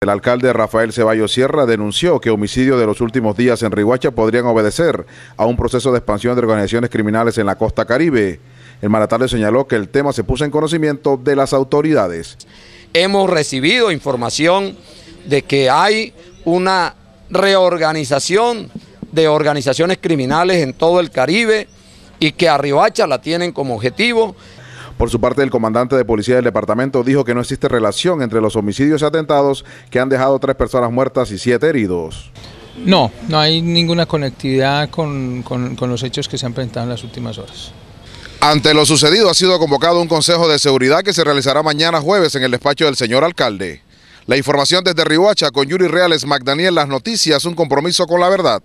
El alcalde Rafael Ceballos Sierra denunció que homicidios de los últimos días en Rihuacha podrían obedecer a un proceso de expansión de organizaciones criminales en la costa caribe. El le señaló que el tema se puso en conocimiento de las autoridades. Hemos recibido información de que hay una reorganización de organizaciones criminales en todo el Caribe y que a Rihuacha la tienen como objetivo. Por su parte, el comandante de policía del departamento dijo que no existe relación entre los homicidios y atentados que han dejado tres personas muertas y siete heridos. No, no hay ninguna conectividad con, los hechos que se han presentado en las últimas horas. Ante lo sucedido ha sido convocado un consejo de seguridad que se realizará mañana jueves en el despacho del señor alcalde. La información desde Rihuacha con Yuri Reales, McDaniel, Las Noticias, un compromiso con la verdad.